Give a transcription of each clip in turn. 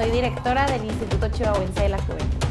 Soy directora del Instituto Chihuahuense de la Juventud.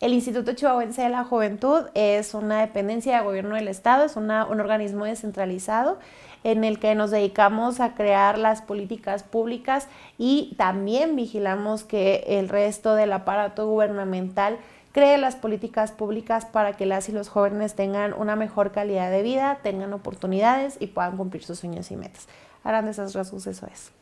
El Instituto Chihuahuense de la Juventud es una dependencia de gobierno del Estado, es un organismo descentralizado en el que nos dedicamos a crear las políticas públicas y también vigilamos que el resto del aparato gubernamental cree las políticas públicas para que las y los jóvenes tengan una mejor calidad de vida, tengan oportunidades y puedan cumplir sus sueños y metas. A grandes rasgos eso es.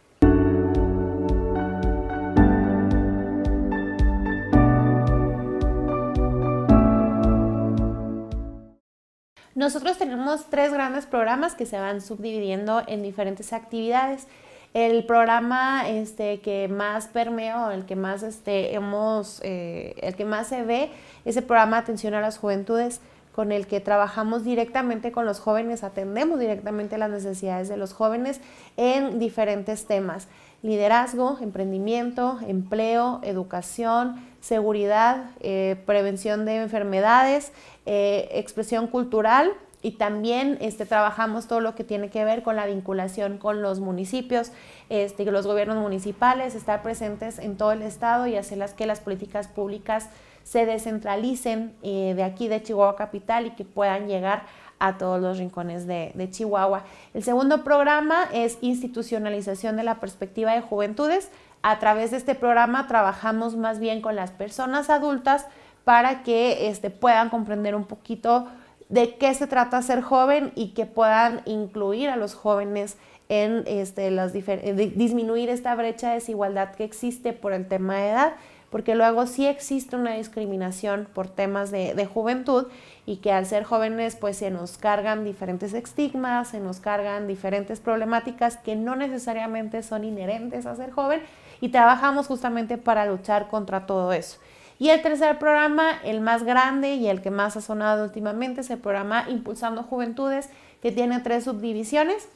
Nosotros tenemos tres grandes programas que se van subdividiendo en diferentes actividades. El programa este, que más permeo, el que más este, hemos, eh, el que más se ve, es el programa Atención a las Juventudes, con el que trabajamos directamente con los jóvenes, atendemos directamente las necesidades de los jóvenes en diferentes temas liderazgo, emprendimiento, empleo, educación, seguridad, eh, prevención de enfermedades, eh, expresión cultural y también este, trabajamos todo lo que tiene que ver con la vinculación con los municipios, este, los gobiernos municipales, estar presentes en todo el estado y hacer las, que las políticas públicas se descentralicen eh, de aquí de Chihuahua Capital y que puedan llegar a todos los rincones de, Chihuahua. El segundo programa es institucionalización de la perspectiva de juventudes. A través de este programa trabajamos más bien con las personas adultas para que este, puedan comprender un poquito de qué se trata ser joven y que puedan incluir a los jóvenes en este, eh, disminuir esta brecha de desigualdad que existe por el tema de edad porque luego sí existe una discriminación por temas de, juventud y que al ser jóvenes pues se nos cargan diferentes estigmas, se nos cargan diferentes problemáticas que no necesariamente son inherentes a ser joven y trabajamos justamente para luchar contra todo eso. Y el tercer programa, el más grande y el que más ha sonado últimamente, es el programa Impulsando Juventudes, que tiene tres subdivisiones.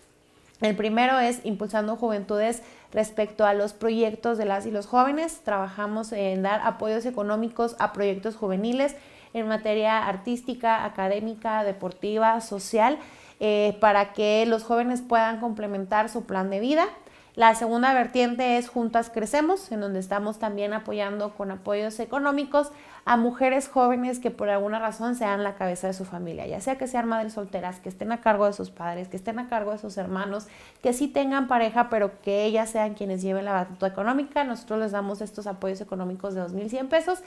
El primero es impulsando juventudes respecto a los proyectos de las y los jóvenes. Trabajamos en dar apoyos económicos a proyectos juveniles en materia artística, académica, deportiva, social, eh, para que los jóvenes puedan complementar su plan de vida la segunda vertiente es Juntas Crecemos, en donde estamos también apoyando con apoyos económicos a mujeres jóvenes que por alguna razón sean la cabeza de su familia, ya sea que sean madres solteras, que estén a cargo de sus padres, que estén a cargo de sus hermanos, que sí tengan pareja, pero que ellas sean quienes lleven la batuta económica. Nosotros les damos estos apoyos económicos de 2.100 pesos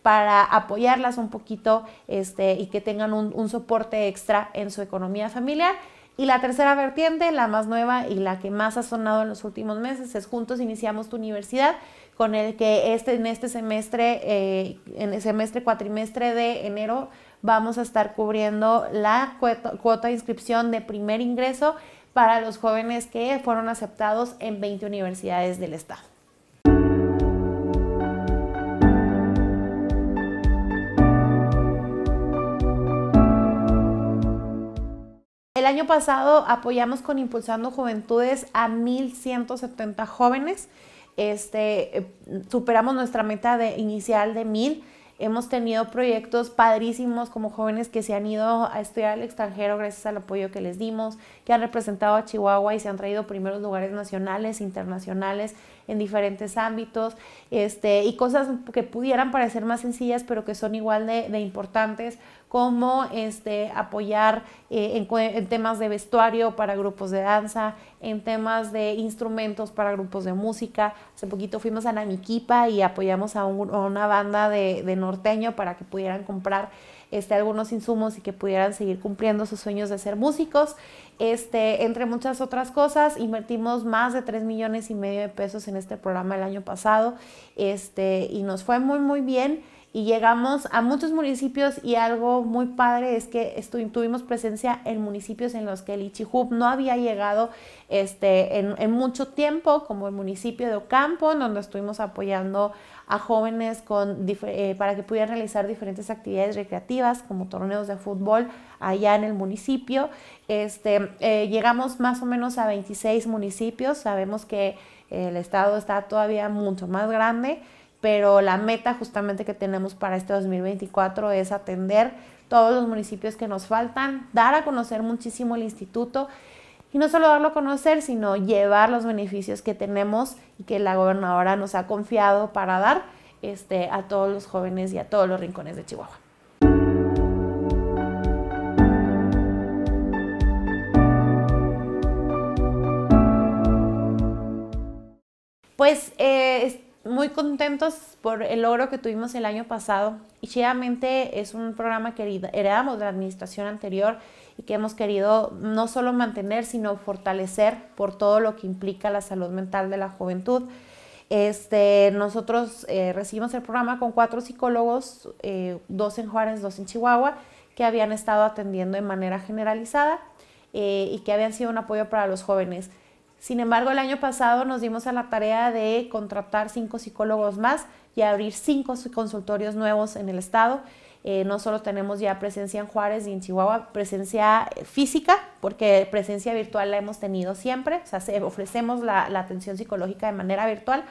para apoyarlas un poquito este, y que tengan un soporte extra en su economía familiar. Y la tercera vertiente, la más nueva y la que más ha sonado en los últimos meses, es Juntos Iniciamos tu Universidad, con el que este, en este semestre, eh, en el semestre cuatrimestre de enero, vamos a estar cubriendo la cuota de inscripción de primer ingreso para los jóvenes que fueron aceptados en 20 universidades del Estado. El año pasado apoyamos con Impulsando Juventudes a 1.170 jóvenes. Este, eh, superamos nuestra meta de, inicial de 1.000. Hemos tenido proyectos padrísimos como jóvenes que se han ido a estudiar al extranjero gracias al apoyo que les dimos, que han representado a Chihuahua y se han traído primeros lugares nacionales, internacionales en diferentes ámbitos este, y cosas que pudieran parecer más sencillas pero que son igual de, importantes como este, apoyar eh, en, temas de vestuario para grupos de danza, en temas de instrumentos para grupos de música. Hace poquito fuimos a Namiquipa y apoyamos a, una banda de norteño para que pudieran comprar este, algunos insumos y que pudieran seguir cumpliendo sus sueños de ser músicos. Este, entre muchas otras cosas, invertimos más de 3 millones y medio de pesos en este programa el año pasado este, y nos fue muy, muy bien y llegamos a muchos municipios y algo muy padre es que tuvimos presencia en municipios en los que el Ichihub no había llegado este, en, mucho tiempo, como el municipio de Ocampo, donde estuvimos apoyando a jóvenes con, eh, para que pudieran realizar diferentes actividades recreativas, como torneos de fútbol allá en el municipio. Este, eh, llegamos más o menos a 26 municipios, sabemos que el estado está todavía mucho más grande pero la meta justamente que tenemos para este 2024 es atender todos los municipios que nos faltan, dar a conocer muchísimo el instituto y no solo darlo a conocer, sino llevar los beneficios que tenemos y que la gobernadora nos ha confiado para dar este, a todos los jóvenes y a todos los rincones de Chihuahua. Pues eh, muy contentos por el logro que tuvimos el año pasado. Y ciertamente es un programa que heredamos de la administración anterior y que hemos querido no solo mantener, sino fortalecer por todo lo que implica la salud mental de la juventud. Este, nosotros eh, recibimos el programa con cuatro psicólogos, eh, dos en Juárez, dos en Chihuahua, que habían estado atendiendo de manera generalizada eh, y que habían sido un apoyo para los jóvenes. Sin embargo, el año pasado nos dimos a la tarea de contratar cinco psicólogos más y abrir cinco consultorios nuevos en el estado. Eh, no solo tenemos ya presencia en Juárez y en Chihuahua, presencia eh, física, porque presencia virtual la hemos tenido siempre, o sea, ofrecemos la, atención psicológica de manera virtual,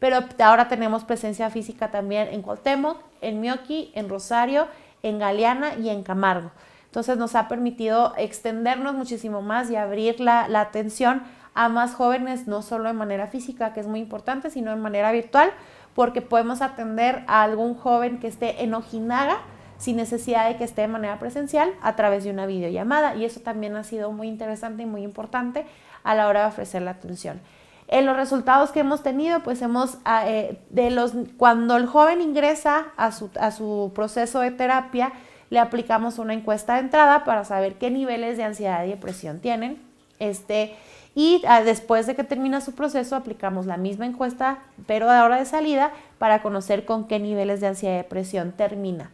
pero ahora tenemos presencia física también en Cuauhtémoc, en Mioqui, en Rosario, en Galeana y en Camargo. Entonces nos ha permitido extendernos muchísimo más y abrir la, la atención a más jóvenes, no solo de manera física, que es muy importante, sino de manera virtual, porque podemos atender a algún joven que esté en Ojinaga sin necesidad de que esté de manera presencial a través de una videollamada. Y eso también ha sido muy interesante y muy importante a la hora de ofrecer la atención. En los resultados que hemos tenido, pues hemos, ah, eh, de los, cuando el joven ingresa a su, a su proceso de terapia, le aplicamos una encuesta de entrada para saber qué niveles de ansiedad y depresión tienen este, y ah, después de que termina su proceso aplicamos la misma encuesta, pero a hora de salida, para conocer con qué niveles de ansiedad y depresión termina.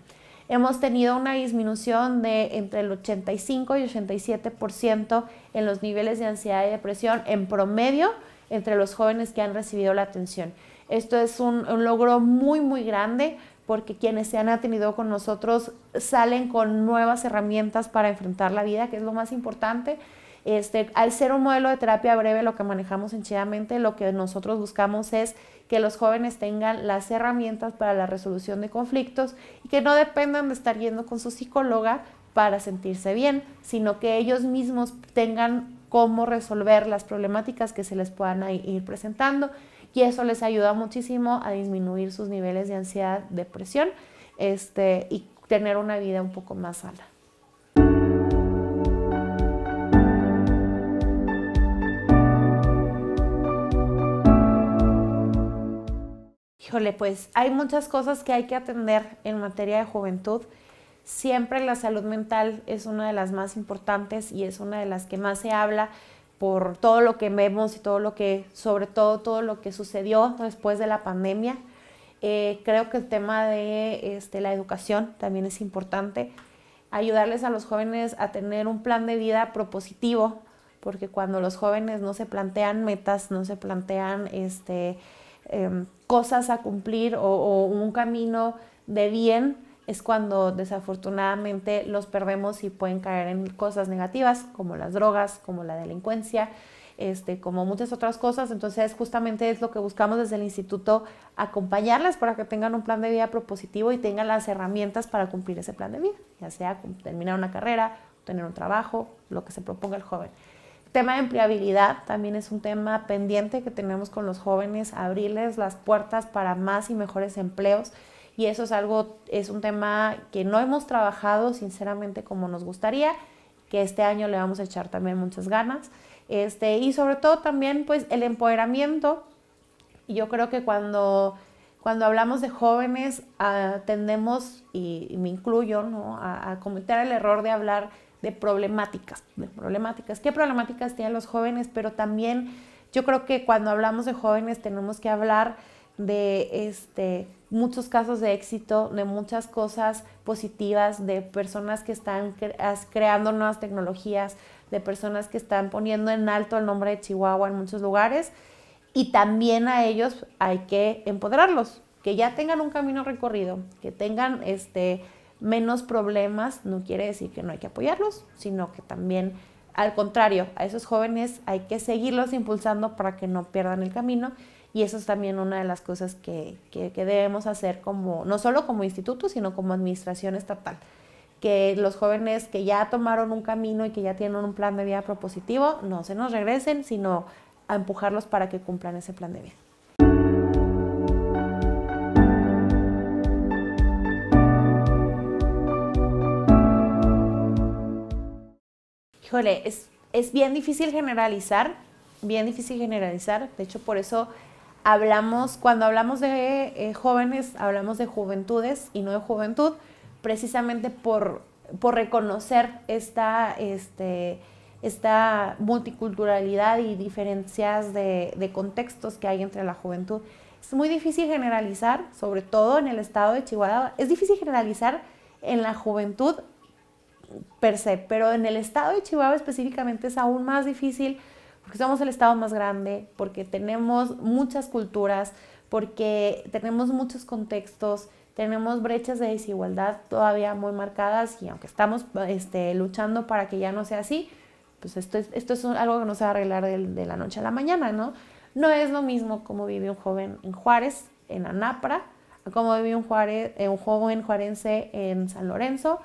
Hemos tenido una disminución de entre el 85 y 87% en los niveles de ansiedad y depresión en promedio entre los jóvenes que han recibido la atención. Esto es un, un logro muy, muy grande porque quienes se han atendido con nosotros salen con nuevas herramientas para enfrentar la vida, que es lo más importante este, al ser un modelo de terapia breve, lo que manejamos en lo que nosotros buscamos es que los jóvenes tengan las herramientas para la resolución de conflictos y que no dependan de estar yendo con su psicóloga para sentirse bien, sino que ellos mismos tengan cómo resolver las problemáticas que se les puedan ir presentando y eso les ayuda muchísimo a disminuir sus niveles de ansiedad, depresión este, y tener una vida un poco más sana. Híjole, pues hay muchas cosas que hay que atender en materia de juventud. Siempre la salud mental es una de las más importantes y es una de las que más se habla por todo lo que vemos y todo lo que, sobre todo todo lo que sucedió después de la pandemia. Eh, creo que el tema de este, la educación también es importante. Ayudarles a los jóvenes a tener un plan de vida propositivo, porque cuando los jóvenes no se plantean metas, no se plantean este, em, cosas a cumplir o, un camino de bien, es cuando desafortunadamente los perdemos y pueden caer en cosas negativas como las drogas, como la delincuencia, este, como muchas otras cosas. Entonces justamente es lo que buscamos desde el instituto, acompañarlas para que tengan un plan de vida propositivo y tengan las herramientas para cumplir ese plan de vida, ya sea terminar una carrera, tener un trabajo, lo que se proponga el joven. Tema de empleabilidad también es un tema pendiente que tenemos con los jóvenes, abrirles las puertas para más y mejores empleos. Y eso es algo, es un tema que no hemos trabajado sinceramente como nos gustaría, que este año le vamos a echar también muchas ganas. Este, y sobre todo también pues el empoderamiento. Y yo creo que cuando, cuando hablamos de jóvenes ah, tendemos, y, me incluyo, ¿no? A, a cometer el error de hablar de problemáticas, de problemáticas. ¿Qué problemáticas tienen los jóvenes? Pero también yo creo que cuando hablamos de jóvenes tenemos que hablar de este, muchos casos de éxito, de muchas cosas positivas, de personas que están creando nuevas tecnologías, de personas que están poniendo en alto el nombre de Chihuahua en muchos lugares. Y también a ellos hay que empoderarlos, que ya tengan un camino recorrido, que tengan este, menos problemas, no quiere decir que no hay que apoyarlos, sino que también, al contrario, a esos jóvenes hay que seguirlos impulsando para que no pierdan el camino. Y eso es también una de las cosas que, debemos hacer como, no solo como instituto, sino como administración estatal que los jóvenes que ya tomaron un camino y que ya tienen un plan de vida propositivo no se nos regresen, sino a empujarlos para que cumplan ese plan de vida. híjole, es, es bien difícil generalizar, bien difícil generalizar. De hecho, por eso hablamos, cuando hablamos de eh, jóvenes, hablamos de juventudes y no de juventud, precisamente por, reconocer esta, este, esta multiculturalidad y diferencias de, de, contextos que hay entre la juventud. Es muy difícil generalizar, sobre todo en el estado de Chihuahua, es difícil generalizar en la juventud per se, pero en el estado de Chihuahua específicamente es aún más difícil porque somos el estado más grande, porque tenemos muchas culturas, porque tenemos muchos contextos, tenemos brechas de desigualdad todavía muy marcadas y aunque estamos este, luchando para que ya no sea así, pues esto es, algo que no se va a arreglar de, la noche a la mañana, ¿no? No es lo mismo como vive un joven en Juárez, en Anapra, como vive un, Juárez, eh, un joven juarense en San Lorenzo,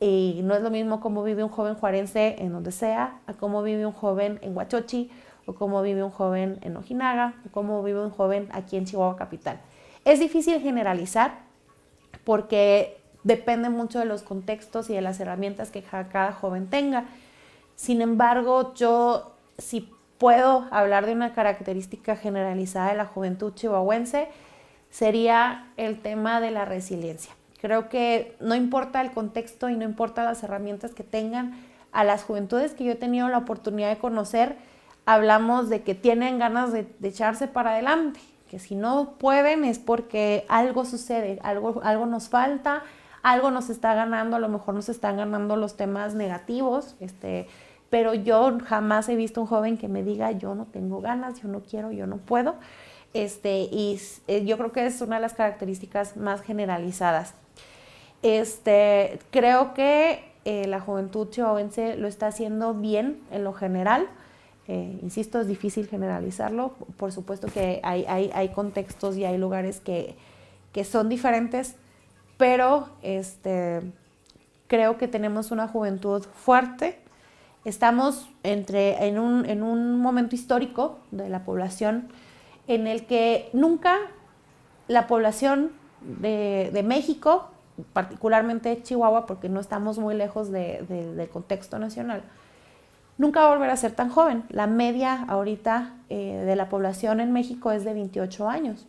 y no es lo mismo cómo vive un joven juarense en donde sea, a cómo vive un joven en Huachochi, o cómo vive un joven en Ojinaga, o cómo vive un joven aquí en Chihuahua Capital. Es difícil generalizar porque depende mucho de los contextos y de las herramientas que cada joven tenga. Sin embargo, yo si puedo hablar de una característica generalizada de la juventud chihuahuense, sería el tema de la resiliencia. Creo que no importa el contexto y no importa las herramientas que tengan, a las juventudes que yo he tenido la oportunidad de conocer, hablamos de que tienen ganas de, echarse para adelante, que si no pueden es porque algo sucede, algo, algo nos falta, algo nos está ganando, a lo mejor nos están ganando los temas negativos, este, pero yo jamás he visto un joven que me diga yo no tengo ganas, yo no quiero, yo no puedo. Este, y eh, yo creo que es una de las características más generalizadas. Este, creo que eh, la juventud chihuahuense lo está haciendo bien en lo general. Eh, insisto, es difícil generalizarlo. Por supuesto que hay, contextos y hay lugares que, que son diferentes, pero este, creo que tenemos una juventud fuerte. Estamos entre, en, un, momento histórico de la población en el que nunca la población de México particularmente Chihuahua, porque no estamos muy lejos del contexto nacional, nunca va a volver a ser tan joven. La media ahorita eh, de la población en México es de 28 años.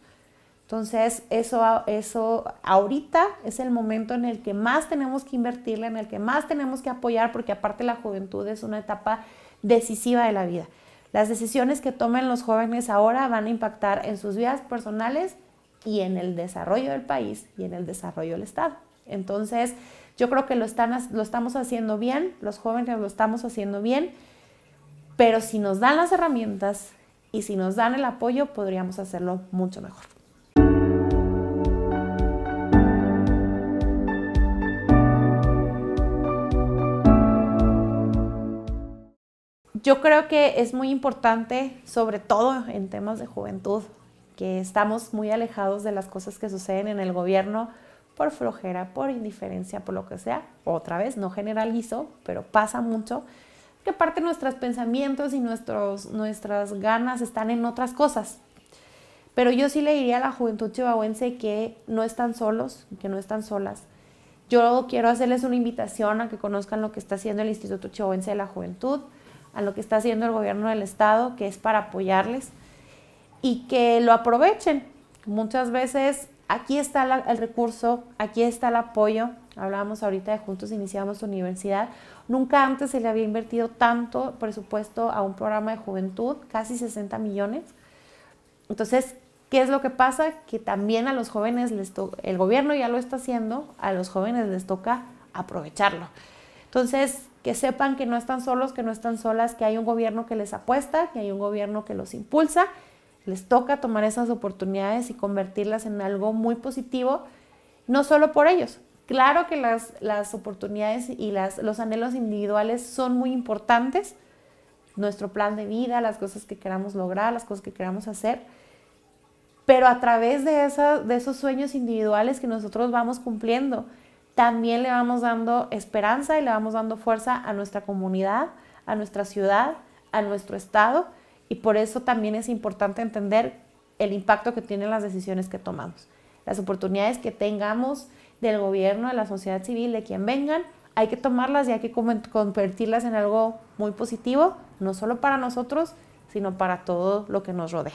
Entonces, eso, eso ahorita es el momento en el que más tenemos que invertirle, en el que más tenemos que apoyar, porque aparte la juventud es una etapa decisiva de la vida. Las decisiones que tomen los jóvenes ahora van a impactar en sus vidas personales y en el desarrollo del país y en el desarrollo del Estado. Entonces, yo creo que lo, están, lo estamos haciendo bien, los jóvenes lo estamos haciendo bien, pero si nos dan las herramientas y si nos dan el apoyo, podríamos hacerlo mucho mejor. Yo creo que es muy importante, sobre todo en temas de juventud, que estamos muy alejados de las cosas que suceden en el gobierno por flojera, por indiferencia, por lo que sea. Otra vez, no generalizo, pero pasa mucho que parte de nuestros pensamientos y nuestras ganas están en otras cosas. Pero yo sí le diría a la juventud chihuahuense que no están solos, que no están solas. Yo quiero hacerles una invitación a que conozcan lo que está haciendo el Instituto Chihuahuense de la Juventud, a lo que está haciendo el gobierno del Estado, que es para apoyarles y que lo aprovechen. Muchas veces aquí está el recurso, aquí está el apoyo. Hablábamos ahorita de Juntos Iniciamos Universidad. Nunca antes se le había invertido tanto presupuesto a un programa de juventud, casi 60 millones. Entonces, ¿qué es lo que pasa? Que también a los jóvenes, les el gobierno ya lo está haciendo, a los jóvenes les toca aprovecharlo. Entonces, que sepan que no están solos, que no están solas, que hay un gobierno que les apuesta, que hay un gobierno que los impulsa les toca tomar esas oportunidades y convertirlas en algo muy positivo, no solo por ellos. Claro que las, oportunidades y los anhelos individuales son muy importantes, nuestro plan de vida, las cosas que queramos lograr, las cosas que queramos hacer, pero a través de esos sueños individuales que nosotros vamos cumpliendo, también le vamos dando esperanza y le vamos dando fuerza a nuestra comunidad, a nuestra ciudad, a nuestro estado y por eso también es importante entender el impacto que tienen las decisiones que tomamos. Las oportunidades que tengamos del gobierno, de la sociedad civil, de quien vengan, hay que tomarlas y hay que convertirlas en algo muy positivo, no solo para nosotros, sino para todo lo que nos rodea.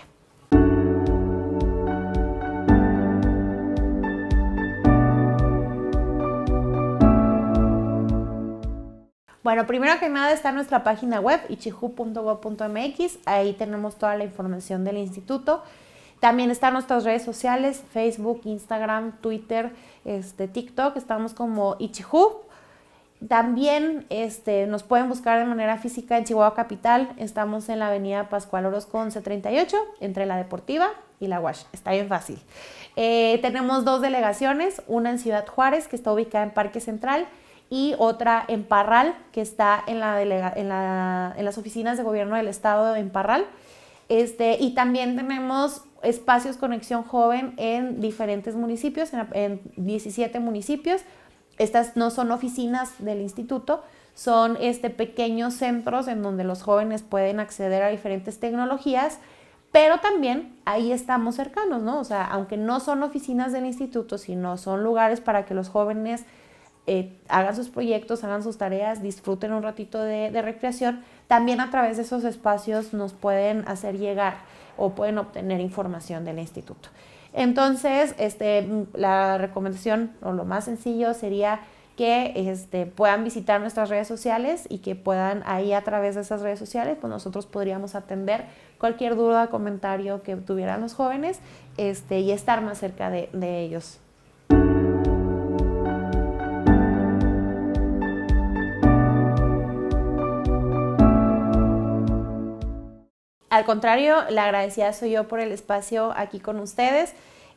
Bueno, primero que nada está nuestra página web, ichihu.gov.mx. Ahí tenemos toda la información del instituto. También están nuestras redes sociales, Facebook, Instagram, Twitter, este, TikTok. Estamos como Ichihu. También este, nos pueden buscar de manera física en Chihuahua Capital. Estamos en la avenida Pascual Orozco 1138, entre la Deportiva y la Wash. Está bien fácil. Eh, tenemos dos delegaciones, una en Ciudad Juárez, que está ubicada en Parque Central, y otra en Parral, que está en, la en, las oficinas de gobierno del estado de Parral. Este, y también tenemos espacios Conexión Joven en diferentes municipios, en, 17 municipios. Estas no son oficinas del instituto, son este, pequeños centros en donde los jóvenes pueden acceder a diferentes tecnologías, pero también ahí estamos cercanos, ¿no? O sea, aunque no son oficinas del instituto, sino son lugares para que los jóvenes eh, hagan sus proyectos, hagan sus tareas, disfruten un ratito de, recreación. También a través de esos espacios nos pueden hacer llegar o pueden obtener información del instituto. Entonces, este, la recomendación o lo más sencillo sería que este, puedan visitar nuestras redes sociales y que puedan ahí a través de esas redes sociales, pues nosotros podríamos atender cualquier duda, comentario que tuvieran los jóvenes este, y estar más cerca de ellos. al contrario, la agradecida soy yo por el espacio aquí con ustedes.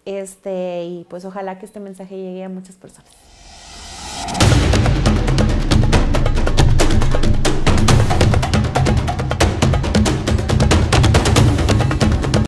Este, y pues ojalá que este mensaje llegue a muchas personas.